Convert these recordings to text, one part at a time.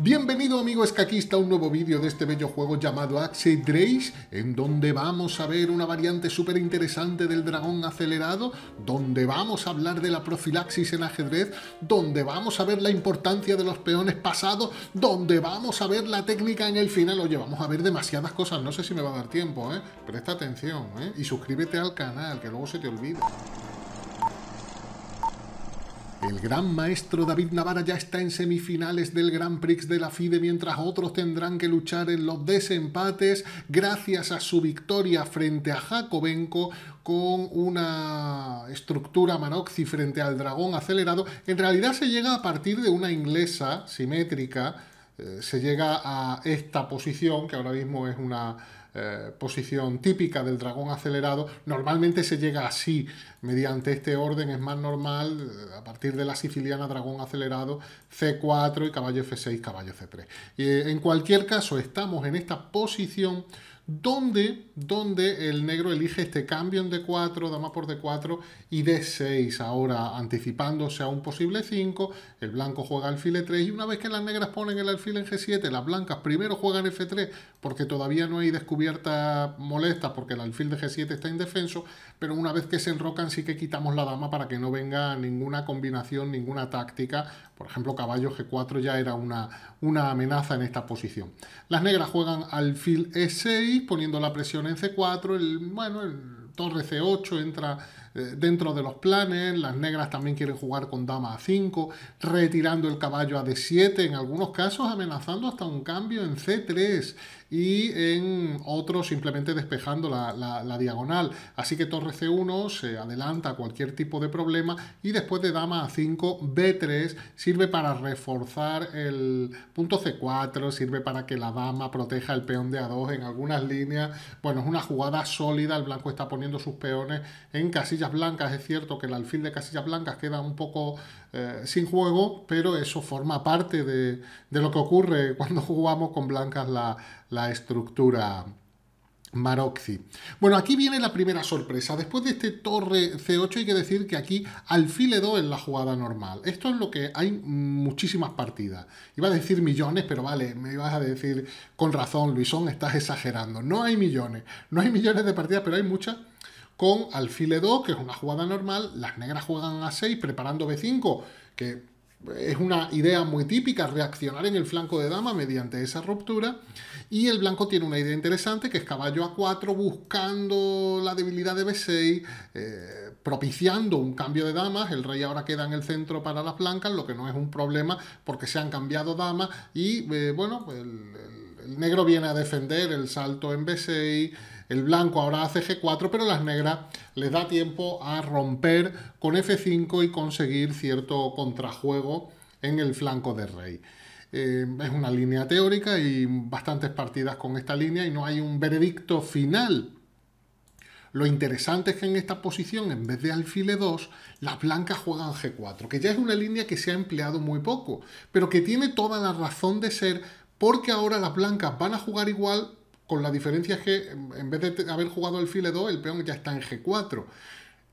Bienvenido amigo aquí está un nuevo vídeo de este bello juego llamado Axe Drace, en donde vamos a ver una variante súper interesante del dragón acelerado, donde vamos a hablar de la profilaxis en ajedrez, donde vamos a ver la importancia de los peones pasados, donde vamos a ver la técnica en el final. Oye, vamos a ver demasiadas cosas, no sé si me va a dar tiempo, ¿eh? Presta atención, ¿eh? Y suscríbete al canal, que luego se te olvida. El gran maestro David Navarra ya está en semifinales del Grand Prix de la FIDE, mientras otros tendrán que luchar en los desempates gracias a su victoria frente a Jacobenko con una estructura manoxi frente al dragón acelerado. En realidad se llega a partir de una inglesa simétrica, eh, se llega a esta posición, que ahora mismo es una eh, posición típica del dragón acelerado. Normalmente se llega así, mediante este orden es más normal, eh, a partir de la siciliana dragón acelerado, C4 y caballo F6, caballo C3. Y, eh, en cualquier caso, estamos en esta posición donde, el negro elige este cambio en D4, dama por D4 y D6, ahora anticipándose a un posible 5, el blanco juega alfil e 3 y una vez que las negras ponen el alfil en G7, las blancas primero juegan F3 porque todavía no hay descubierta molesta porque el alfil de G7 está indefenso, pero una vez que se enrocan sí que quitamos la dama para que no venga ninguna combinación, ninguna táctica, por ejemplo caballo G4 ya era una, una amenaza en esta posición. Las negras juegan alfil E6, poniendo la presión en C4, el, bueno, el torre C8 entra eh, dentro de los planes, las negras también quieren jugar con dama a 5, retirando el caballo a d7, en algunos casos amenazando hasta un cambio en c3 y en otros simplemente despejando la, diagonal. Así que torre c1 se adelanta a cualquier tipo de problema y después de dama a 5, b3 sirve para reforzar el punto c4, sirve para que la dama proteja el peón de a2 en algunas líneas. Bueno, es una jugada sólida, el blanco está poniendo sus peones en casillas blancas, es cierto que el alfil de casillas blancas queda un poco eh, sin juego, pero eso forma parte de, lo que ocurre cuando jugamos con blancas la, estructura. Maroxi. Bueno, aquí viene la primera sorpresa. Después de este torre C8 hay que decir que aquí alfil E2 es la jugada normal. Esto es lo que hay muchísimas partidas. Iba a decir millones, pero vale, me ibas a decir con razón, Luisón, estás exagerando. No hay millones, no hay millones de partidas, pero hay muchas con alfile 2, que es una jugada normal, las negras juegan a 6 preparando B5, que es una idea muy típica, reaccionar en el flanco de dama mediante esa ruptura. Y el blanco tiene una idea interesante, que es caballo a 4 buscando la debilidad de B6, eh, propiciando un cambio de damas. El rey ahora queda en el centro para las blancas, lo que no es un problema porque se han cambiado damas. Y eh, bueno, el negro viene a defender el salto en B6. El blanco ahora hace G4, pero las negras les da tiempo a romper con F5 y conseguir cierto contrajuego en el flanco de rey. Eh, es una línea teórica y bastantes partidas con esta línea y no hay un veredicto final. Lo interesante es que en esta posición, en vez de alfile 2 las blancas juegan G4, que ya es una línea que se ha empleado muy poco, pero que tiene toda la razón de ser porque ahora las blancas van a jugar igual con la diferencia es que en vez de haber jugado el file 2, el peón ya está en G4.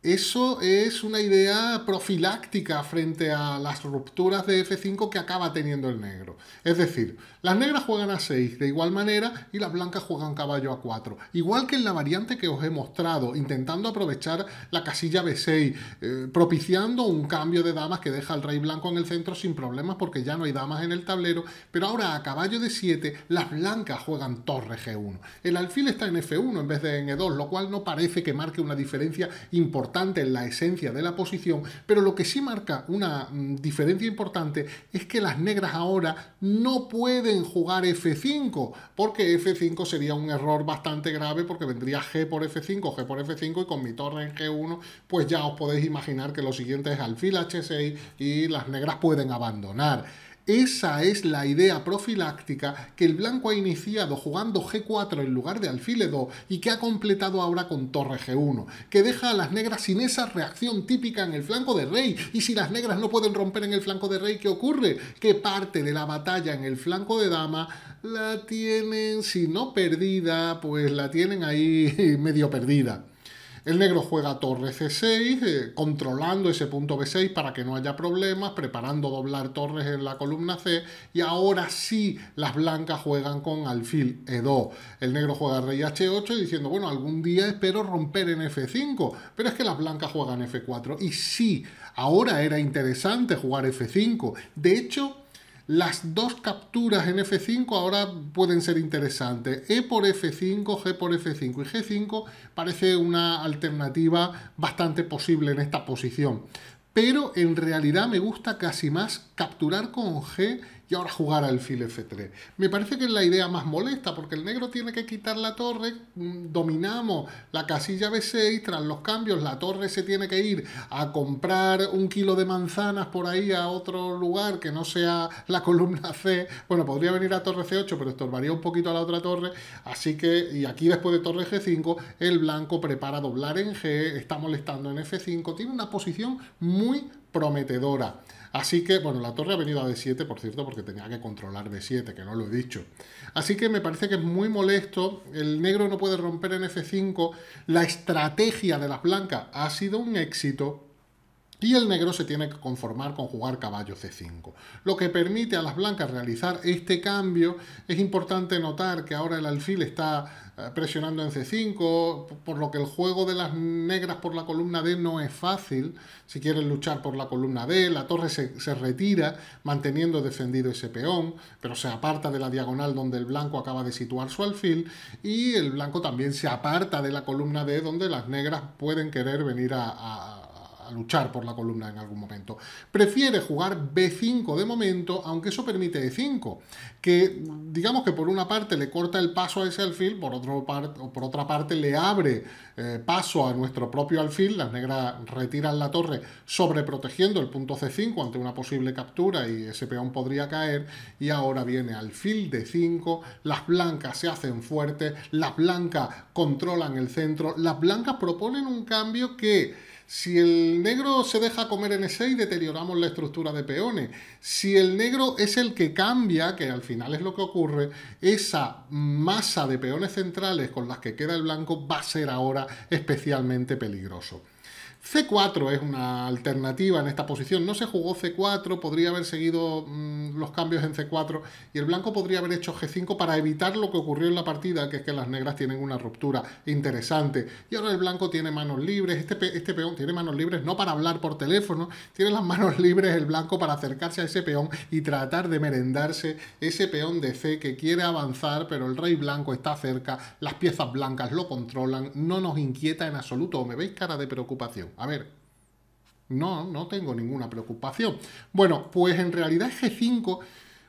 Eso es una idea profiláctica frente a las rupturas de F5 que acaba teniendo el negro. Es decir, las negras juegan a 6 de igual manera y las blancas juegan caballo a 4. Igual que en la variante que os he mostrado, intentando aprovechar la casilla B6, eh, propiciando un cambio de damas que deja al rey blanco en el centro sin problemas porque ya no hay damas en el tablero. Pero ahora a caballo de 7 las blancas juegan torre G1. El alfil está en F1 en vez de en E2, lo cual no parece que marque una diferencia importante en la esencia de la posición, pero lo que sí marca una mm, diferencia importante es que las negras ahora no pueden jugar F5, porque F5 sería un error bastante grave porque vendría G por F5, G por F5 y con mi torre en G1, pues ya os podéis imaginar que lo siguiente es alfil H6 y las negras pueden abandonar. Esa es la idea profiláctica que el blanco ha iniciado jugando G4 en lugar de alfil 2 y que ha completado ahora con torre G1, que deja a las negras sin esa reacción típica en el flanco de rey. Y si las negras no pueden romper en el flanco de rey, ¿qué ocurre? Que parte de la batalla en el flanco de dama la tienen, si no perdida, pues la tienen ahí medio perdida. El negro juega torre C6, eh, controlando ese punto B6 para que no haya problemas, preparando doblar torres en la columna C. Y ahora sí, las blancas juegan con alfil E2. El negro juega rey H8 diciendo, bueno, algún día espero romper en F5. Pero es que las blancas juegan F4. Y sí, ahora era interesante jugar F5. De hecho, las dos capturas en F5 ahora pueden ser interesantes. E por F5, G por F5 y G5 parece una alternativa bastante posible en esta posición. Pero en realidad me gusta casi más capturar con G y ahora jugar al fil F3. Me parece que es la idea más molesta porque el negro tiene que quitar la torre, mm, dominamos la casilla B6, tras los cambios la torre se tiene que ir a comprar un kilo de manzanas por ahí a otro lugar que no sea la columna C. Bueno, podría venir a torre C8 pero estorbaría un poquito a la otra torre, así que, y aquí después de torre G5, el blanco prepara doblar en G, está molestando en F5, tiene una posición muy prometedora. Así que, bueno, la torre ha venido a D7, por cierto, porque tenía que controlar D7, que no lo he dicho. Así que me parece que es muy molesto. El negro no puede romper en F5. La estrategia de las blancas ha sido un éxito y el negro se tiene que conformar con jugar caballo c5. Lo que permite a las blancas realizar este cambio, es importante notar que ahora el alfil está eh, presionando en c5, por lo que el juego de las negras por la columna D no es fácil. Si quieren luchar por la columna D, la torre se, retira manteniendo defendido ese peón, pero se aparta de la diagonal donde el blanco acaba de situar su alfil y el blanco también se aparta de la columna D donde las negras pueden querer venir a, a a, luchar por la columna en algún momento. Prefiere jugar B5 de momento, aunque eso permite E5, que digamos que por una parte le corta el paso a ese alfil, por, otro por otra parte le abre eh, paso a nuestro propio alfil, las negras retiran la torre sobreprotegiendo el punto C5 ante una posible captura y ese peón podría caer, y ahora viene alfil D5, las blancas se hacen fuertes, las blancas controlan el centro, las blancas proponen un cambio que si el negro se deja comer en E6, deterioramos la estructura de peones. Si el negro es el que cambia, que al final es lo que ocurre, esa masa de peones centrales con las que queda el blanco va a ser ahora especialmente peligroso. C4 es una alternativa en esta posición. No se jugó C4, podría haber seguido mm, los cambios en C4 y el blanco podría haber hecho G5 para evitar lo que ocurrió en la partida, que es que las negras tienen una ruptura interesante. Y ahora el blanco tiene manos libres, este, este peón tiene manos libres no para hablar por teléfono, tiene las manos libres el blanco para acercarse a ese peón y tratar de merendarse ese peón de C que quiere avanzar, pero el rey blanco está cerca, las piezas blancas lo controlan, no nos inquieta en absoluto, me veis cara de preocupación. A ver, no, no tengo ninguna preocupación. Bueno, pues en realidad G5,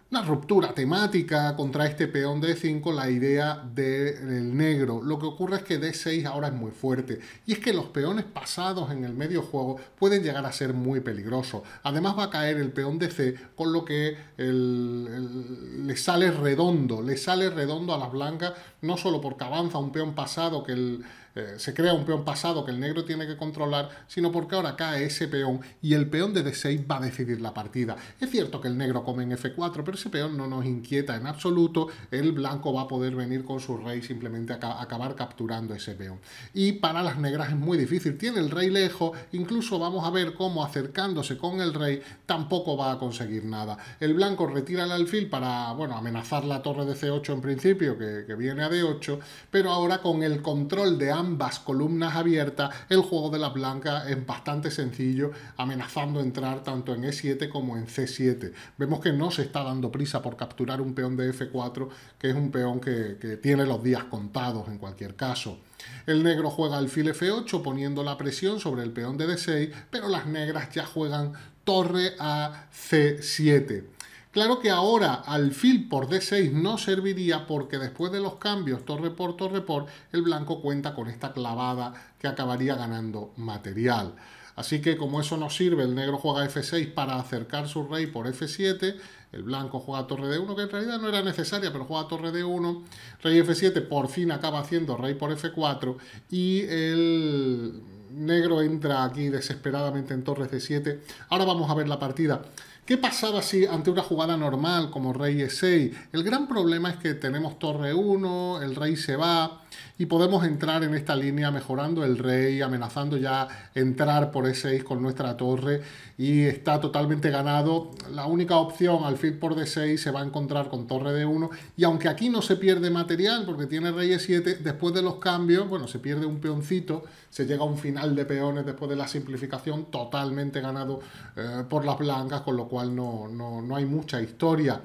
una ruptura temática contra este peón D5, la idea del negro. Lo que ocurre es que D6 ahora es muy fuerte. Y es que los peones pasados en el medio juego pueden llegar a ser muy peligrosos. Además va a caer el peón DC, con lo que le sale redondo. Le sale redondo a las blancas, no solo porque avanza un peón pasado que el eh, se crea un peón pasado que el negro tiene que controlar, sino porque ahora cae ese peón y el peón de D6 va a decidir la partida. Es cierto que el negro come en F4, pero ese peón no nos inquieta en absoluto, el blanco va a poder venir con su rey simplemente a acabar capturando ese peón. Y para las negras es muy difícil, tiene el rey lejos, incluso vamos a ver cómo acercándose con el rey tampoco va a conseguir nada. El blanco retira el alfil para, bueno, amenazar la torre de C8 en principio, que, que viene a D8, pero ahora con el control de ambos ambas columnas abiertas, el juego de la blanca es bastante sencillo, amenazando entrar tanto en E7 como en C7. Vemos que no se está dando prisa por capturar un peón de F4, que es un peón que, tiene los días contados en cualquier caso. El negro juega alfil F8 poniendo la presión sobre el peón de D6, pero las negras ya juegan torre a C7. Claro que ahora al por D6 no serviría porque después de los cambios torre por torre por, el blanco cuenta con esta clavada que acabaría ganando material. Así que como eso no sirve, el negro juega F6 para acercar su rey por F7, el blanco juega torre D1, que en realidad no era necesaria, pero juega torre D1, rey F7 por fin acaba haciendo rey por F4 y el negro entra aquí desesperadamente en torres c 7 Ahora vamos a ver la partida. ¿Qué pasaba si ante una jugada normal como rey e6? El gran problema es que tenemos torre 1, el rey se va y podemos entrar en esta línea mejorando el rey, amenazando ya entrar por e6 con nuestra torre y está totalmente ganado. La única opción al fit por d6 se va a encontrar con torre d1 y aunque aquí no se pierde material porque tiene rey e7, después de los cambios, bueno, se pierde un peoncito, se llega a un final de peones después de la simplificación totalmente ganado eh, por las blancas, con lo cual no, hay mucha historia.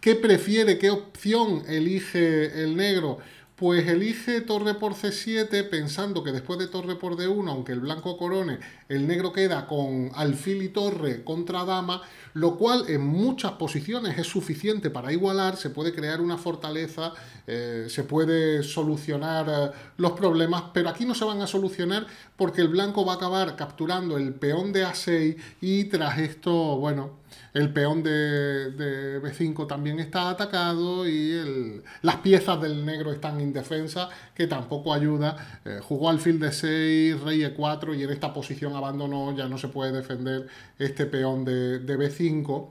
¿Qué prefiere? ¿Qué opción elige el negro? pues elige torre por c7 pensando que después de torre por d1, aunque el blanco corone, el negro queda con alfil y torre contra dama, lo cual en muchas posiciones es suficiente para igualar, se puede crear una fortaleza, eh, se puede solucionar eh, los problemas, pero aquí no se van a solucionar porque el blanco va a acabar capturando el peón de a6 y tras esto, bueno, el peón de, B5 también está atacado y las piezas del negro están indefensas, que tampoco ayuda. Eh, jugó jugó alfil de 6, rey E4 y en esta posición abandonó, ya no se puede defender este peón de, B5.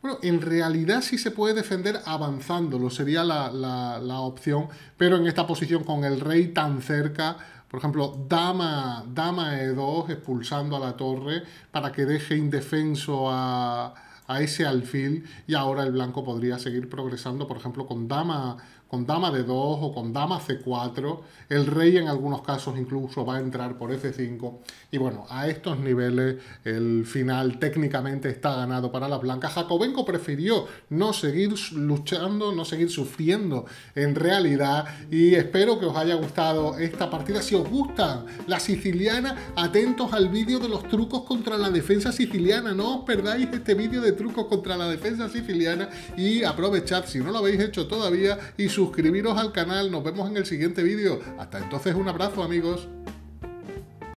Bueno, en realidad sí se puede defender avanzándolo, sería la, la opción, pero en esta posición con el rey tan cerca por ejemplo, dama, dama E2 expulsando a la torre para que deje indefenso a, a ese alfil y ahora el blanco podría seguir progresando, por ejemplo, con dama, con dama de 2 o con dama c4, el rey en algunos casos incluso va a entrar por f5 y bueno, a estos niveles el final técnicamente está ganado para las blancas. jacobenco prefirió no seguir luchando, no seguir sufriendo en realidad y espero que os haya gustado esta partida. Si os gusta la siciliana, atentos al vídeo de los trucos contra la defensa siciliana, no os perdáis este vídeo de trucos contra la defensa siciliana y aprovechad si no lo habéis hecho todavía y suscribiros al canal. Nos vemos en el siguiente vídeo. Hasta entonces, un abrazo amigos.